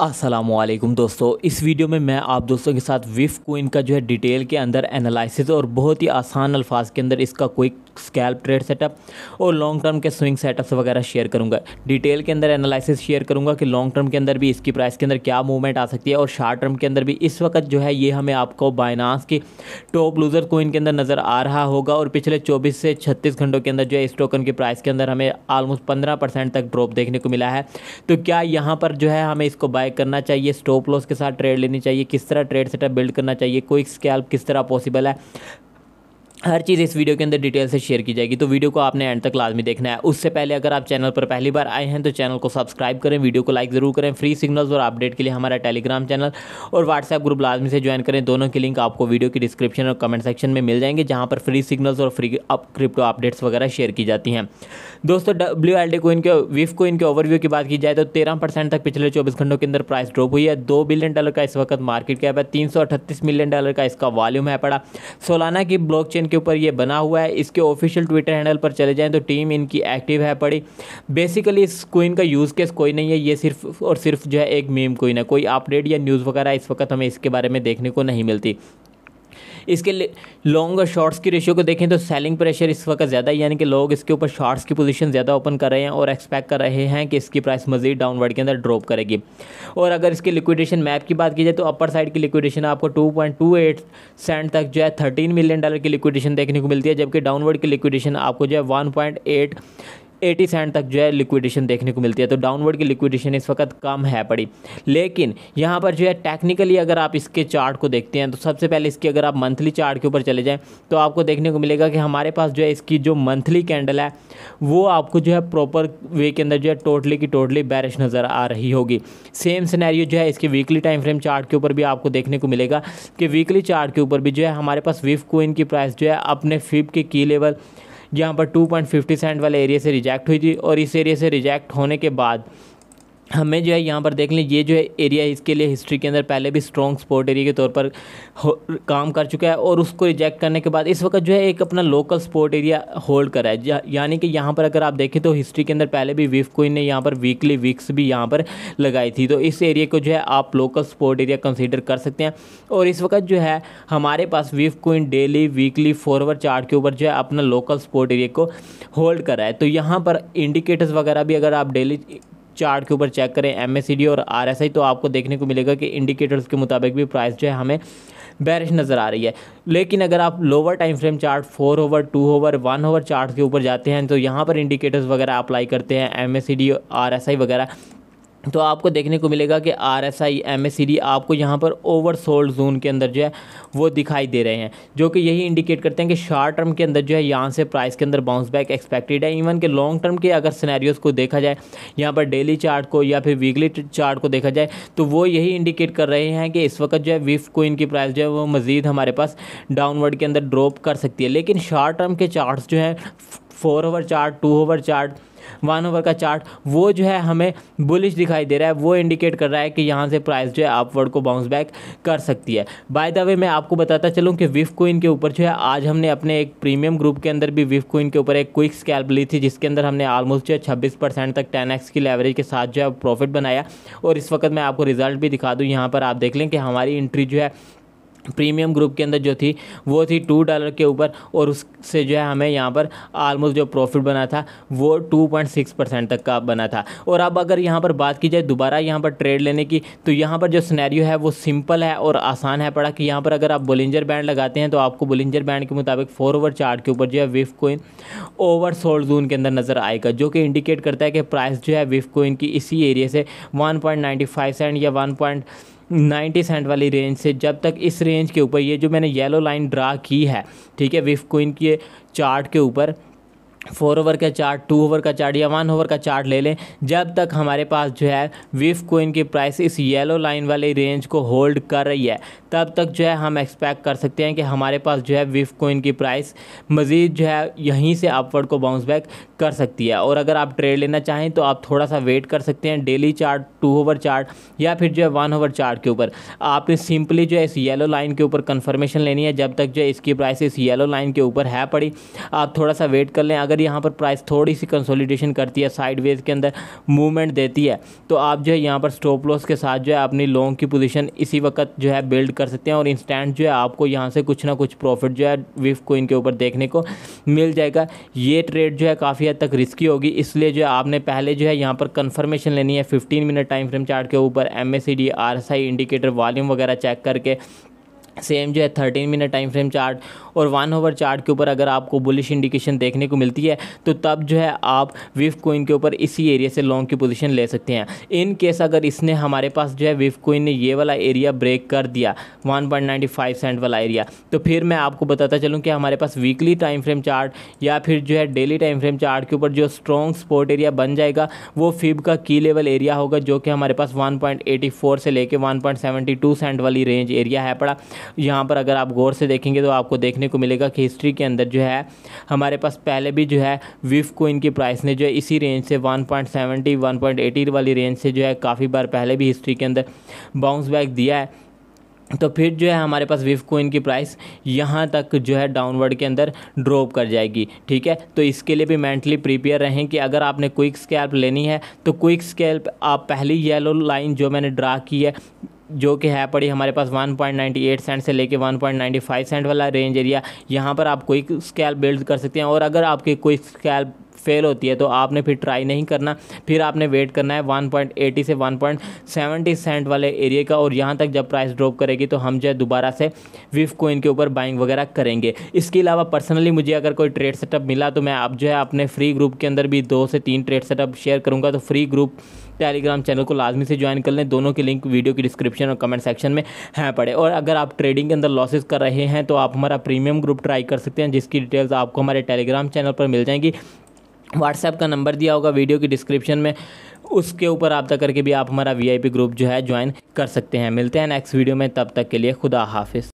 असलम दोस्तों इस वीडियो में मैं आप दोस्तों के साथ विफ कोइन का जो है डिटेल के अंदर एनालिसिस और बहुत ही आसान अल्फाज के अंदर इसका क्विक स्कैल्प ट्रेड सेटअप और लॉन्ग टर्म के स्विंग सेटअप्स वगैरह शेयर करूंगा डिटेल के अंदर एनालिसिस शेयर करूंगा कि लॉन्ग टर्म के अंदर भी इसकी प्राइस के अंदर क्या मूवमेंट आ सकती है और शार्ट टर्म के अंदर भी इस वक्त जो है ये हमें आपको बाइनास की टॉप लूज़र कोइन के अंदर नज़र आ रहा होगा और पिछले चौबीस से छत्तीस घंटों के अंदर जो है इस टोकन की प्राइस के अंदर हमें आलमोस्ट पंद्रह तक ड्रॉप देखने को मिला है तो क्या यहाँ पर जो है हमें इसको बाय बाय करना चाहिए स्टॉप लॉस के साथ ट्रेड लेनी चाहिए किस तरह ट्रेड सेटअप बिल्ड करना चाहिए क्विक स्कैल्प किस तरह पॉसिबल है हर चीज़ इस वीडियो के अंदर डिटेल से शेयर की जाएगी तो वीडियो को आपने एंड तक लाजमी देखना है उससे पहले अगर आप चैनल पर पहली बार आए हैं तो चैनल को सब्सक्राइब करें वीडियो को लाइक ज़रूर करें फ्री सिग्नल्स और अपडेट के लिए हमारा टेलीग्राम चैनल और व्हाट्सएप ग्रुप लाजमी से ज्वाइन करें दोनों के लिंक आपको वीडियो की डिस्क्रिप्शन और कमेंट सेक्शन में मिल जाएंगे जहाँ पर फ्री सिग्नल्स और फ्री अप क्रिप्टो अपडेट्स वगैरह शेयर की जाती हैं दोस्तों डब्ल्यू एल डी कोइन के विफ कोइन के ओवरव्यू की बात की जाए तो तेरह परसेंट तक पिछले चौबीस घंटों के अंदर प्राइस ड्रॉप हुई है दो बिलियन डॉलर का इस वक्त मार्केट कैप है तीन सौ अठतीस मिलियन डॉलर का इसका वॉल्यूम है पड़ा सोलाना की ब्लॉक के ऊपर ये बना हुआ है इसके ऑफिशियल ट्विटर हैंडल पर चले जाएं तो टीम इनकी एक्टिव है पड़ी बेसिकली इस कोइन का यूज़ केस कोई नहीं है ये सिर्फ और सिर्फ जो है एक मीम कोइन है कोई अपडेट या न्यूज़ वगैरह इस वक्त हमें इसके बारे में देखने को नहीं मिलती इसके लॉन्ग और शॉर्ट्स की रेशियो को देखें तो सेलिंग प्रेशर इस वक्त ज़्यादा यानी कि लोग इसके ऊपर शॉर्ट्स की पोजीशन ज़्यादा ओपन कर रहे हैं और एक्सपेक्ट कर रहे हैं कि इसकी प्राइस मजीद डाउनवर्ड के अंदर ड्रॉप करेगी और अगर इसके लिक्विडेशन मैप की बात की जाए तो अपर साइड की लिक्विडेशन आपको टू सेंट तक जो है थर्टीन मिलियन डॉलर की लिक्विडेशन देखने को मिलती है जबकि डाउनवर्ड की लिक्विडेशन आपको जो है वन एटी सेंट तक जो है लिक्विडेशन देखने को मिलती है तो डाउनवर्ड की लिक्विडेशन इस वक्त कम है पड़ी लेकिन यहाँ पर जो है टेक्निकली अगर आप इसके चार्ट को देखते हैं तो सबसे पहले इसकी अगर आप मंथली चार्ट के ऊपर चले जाएँ तो आपको देखने को मिलेगा कि हमारे पास जो है इसकी जो मंथली कैंडल है वो आपको जो है प्रॉपर वे के अंदर जो है टोटली की टोटली बैरिश नज़र आ रही होगी सेम सिनेरियो जो है इसके वीकली टाइम फ्रेम चार्ट के ऊपर भी आपको देखने को मिलेगा कि वीकली चार्ट के ऊपर भी जो है हमारे पास विफ कोइन की प्राइस जो है अपने फिप के की लेवल जहाँ पर टू पॉइंट फिफ्टी सेंट वाले एरिया से रिजेक्ट हुई थी और इस एरिया से रिजेक्ट होने के बाद हमें जो है यहाँ पर देख लें ये जो है एरिया इसके लिए हिस्ट्री के अंदर पहले भी स्ट्रॉन्ग स्पोर्ट एरिया के तौर पर काम कर चुका है और उसको रिजेक्ट करने के बाद इस वक्त जो है एक अपना लोकल स्पोर्ट एरिया होल्ड करा है यानी कि यहाँ पर अगर आप देखें तो हिस्ट्री के अंदर पहले भी विफ कोइन ने यहाँ पर वीकली वीक्स भी यहाँ पर लगाई थी तो इस एरिया को जो है आप लोकल स्पोर्ट एरिया कंसिडर कर सकते हैं और इस वक्त जो है हमारे पास विफ coin daily weekly forward chart के ऊपर जो है अपना लोकल स्पोर्ट एरिया को होल्ड करा है तो यहाँ पर इंडिकेटर्स वगैरह भी अगर आप डेली चार्ट के ऊपर चेक करें एम और आर तो आपको देखने को मिलेगा कि इंडिकेटर्स के मुताबिक भी प्राइस जो है हमें बैरिश नज़र आ रही है लेकिन अगर आप lower time frame chart four hour two hour one hour chart के ऊपर जाते हैं तो यहाँ पर इंडिकेटर्स वगैरह अप्लाई करते हैं एम एस वगैरह तो आपको देखने को मिलेगा कि R S I M S C D आपको यहाँ पर ओवर सोल्ड जोन के अंदर जो है वो दिखाई दे रहे हैं जो कि यही इंडिकेट करते हैं कि शॉर्ट टर्म के अंदर जो है यहाँ से प्राइस के अंदर बाउंस बैक एक्सपेक्टेड है इवन के लॉन्ग टर्म के अगर सिनेरियोस को देखा जाए यहाँ पर डेली चार्ट को या फिर वीकली चार्ट को देखा जाए तो वो यही इंडिकेट कर रहे हैं कि इस वक्त जो है विफ को इनकी प्राइस जो है वो मज़ीद हमारे पास डाउनवर्ड के अंदर ड्रॉप कर सकती है लेकिन शॉर्ट टर्म के चार्ट जो हैं four hour chart two hour chart one hour का चार्ट वो जो है हमें बुलिश दिखाई दे रहा है वो इंडिकेट कर रहा है कि यहाँ से प्राइस जो है अपवर्ड को बाउंस बैक कर सकती है बाय द वे मैं आपको बताता चलूँ कि विफ कोइन के ऊपर जो है आज हमने अपने एक प्रीमियम ग्रुप के अंदर भी विफ कोइन के ऊपर एक क्विक स्कैल्प ली थी जिसके अंदर हमने ऑलमोस्ट जो है छब्बीस परसेंट तक टेन एक्स की लेवरेज के साथ जो है प्रॉफिट बनाया और इस वक्त मैं आपको रिजल्ट भी दिखा दूँ यहाँ पर आप देख लें कि हमारी एंट्री जो है प्रीमियम ग्रुप के अंदर जो थी वो थी टू डॉलर के ऊपर और उससे जो है हमें यहाँ पर आलमोस्ट जो प्रॉफिट बना था वो टू पॉइंट सिक्स परसेंट तक का बना था और अब अगर यहाँ पर बात की जाए दोबारा यहाँ पर ट्रेड लेने की तो यहाँ पर जो स्नैरियो है वो सिंपल है और आसान है पड़ा कि यहाँ पर अगर आप बुलेंजर बैंड लगाते हैं तो आपको बुलेंजर बैंड के मुताबिक फोर ओवर चार्ट के ऊपर जो है विफ कोइन ओवर सोल्ड जोन के अंदर नज़र आएगा जो कि इंडिकेट करता है कि प्राइस जो है विफ कोइन की इसी एरिया से one point ninety five cent या वन पॉइंट 90 सेंट वाली रेंज से जब तक इस रेंज के ऊपर ये जो मैंने येलो लाइन ड्रा की है ठीक है विफ क्विन के चार्ट के ऊपर फोर ओवर का चार्ट टू ओवर का चार्ट या वन ओवर का चार्ट ले लें जब तक हमारे पास जो है विफ कोइन की प्राइस इस येलो लाइन वाली रेंज को होल्ड कर रही है तब तक जो है हम एक्सपेक्ट कर सकते हैं कि हमारे पास जो है विफ कोइन की प्राइस मज़ीद जो है यहीं से अपवर्ड को बाउंस बैक कर सकती है और अगर आप ट्रेड लेना चाहें तो आप थोड़ा सा वेट कर सकते हैं daily chart two hour chart या फिर जो है वन ओवर चार्ट के ऊपर आपने सिंपली जो है इस येलो लाइन के ऊपर कन्फर्मेशन लेनी है जब तक जो है इसकी प्राइस इस येलो लाइन के ऊपर है पड़ी आप थोड़ा सा वेट कर लें अगर यहाँ पर प्राइस थोड़ी सी कंसोलिडेशन करती है साइडवेज के अंदर मूवमेंट देती है तो आप जो है यहाँ पर स्टॉप लॉस के साथ जो है अपनी लॉन्ग की पोजीशन इसी वक्त जो है बिल्ड कर सकते हैं और इंस्टेंट जो है आपको यहाँ से कुछ ना कुछ प्रॉफिट जो है विफ कोइन के ऊपर देखने को मिल जाएगा ये ट्रेड जो है काफ़ी हद तक रिस्की होगी इसलिए जो है आपने पहले जो है यहाँ पर कन्फर्मेशन लेनी है fifteen minute time frame chart के ऊपर एम एस इंडिकेटर वॉल्यूम वगैरह चेक करके सेम जो है thirteen minute time frame chart और वन ओवर चार्ट के ऊपर अगर आपको बुलिश इंडिकेशन देखने को मिलती है तो तब जो है आप विफ कोइन के ऊपर इसी एरिया से लॉन्ग की पोजीशन ले सकते हैं इन केस अगर इसने हमारे पास जो है विफ कोइन ने ये वाला एरिया ब्रेक कर दिया 1.95 सेंट वाला एरिया तो फिर मैं आपको बताता चलूँ कि हमारे पास वीकली टाइम फ्रेम चार्ट या फिर जो है डेली टाइम फ्रेम चार्ट के ऊपर जो स्ट्रॉन्ग स्पोर्ट एरिया बन जाएगा वो फिब का की लेवल एरिया होगा जो कि हमारे पास 1.84 से लेके 1.72 सेंट वाली रेंज एरिया है पड़ा यहाँ पर अगर आप गौर से देखेंगे तो आपको देखने देखने को मिलेगा कि हिस्ट्री के अंदर जो है हमारे पास पहले भी जो है विफ को इनकी प्राइस ने जो है इसी रेंज से 1.70 एटी वाली रेंज से जो है काफ़ी बार पहले भी हिस्ट्री के अंदर बाउंस बैक दिया है तो फिर जो है हमारे पास विफ कोइन की प्राइस यहाँ तक जो है डाउनवर्ड के अंदर ड्रॉप कर जाएगी ठीक है तो इसके लिए भी मेंटली प्रिपेयर रहें कि अगर आपने क्विक स्कैल्प लेनी है तो क्विक स्कैल्प आप पहली येलो लाइन जो मैंने ड्रा की है जो कि है पड़ी हमारे पास 1.98 सेंट से लेके 1.95 सेंट वाला रेंज एरिया यहाँ पर आप कोई स्कैल बिल्ड कर सकते हैं और अगर आपके कोई स्कैल फेल होती है तो आपने फिर ट्राई नहीं करना फिर आपने वेट करना है 1.80 से 1.70 सेंट वाले एरिया का और यहाँ तक जब प्राइस ड्रॉप करेगी तो हम जो है दोबारा से विफ को इनके ऊपर बाइंग वगैरह करेंगे इसके अलावा पर्सनली मुझे अगर कोई ट्रेड सेटअप मिला तो मैं आप जो है अपने फ्री ग्रुप के अंदर भी दो से तीन ट्रेड सेटअप शेयर करूँगा तो फ्री ग्रुप टेलीग्राम चैनल को लाजमी से ज्वाइन कर लें दोनों के लिंक वीडियो की डिस्क्रिप्शन और कमेंट सेक्शन में हैं पड़े और अगर आप ट्रेडिंग के अंदर लॉसेस कर रहे हैं तो आप हमारा प्रीमियम ग्रुप ट्राई कर सकते हैं जिसकी डिटेल्स आपको हमारे टेलीग्राम चैनल पर मिल जाएंगी व्हाट्सएप का नंबर दिया होगा वीडियो की डिस्क्रिप्शन में उसके ऊपर रबता करके भी आप हमारा वीआईपी ग्रुप जो है ज्वाइन कर सकते हैं मिलते हैं नेक्स्ट वीडियो में तब तक के लिए खुदा हाफिज़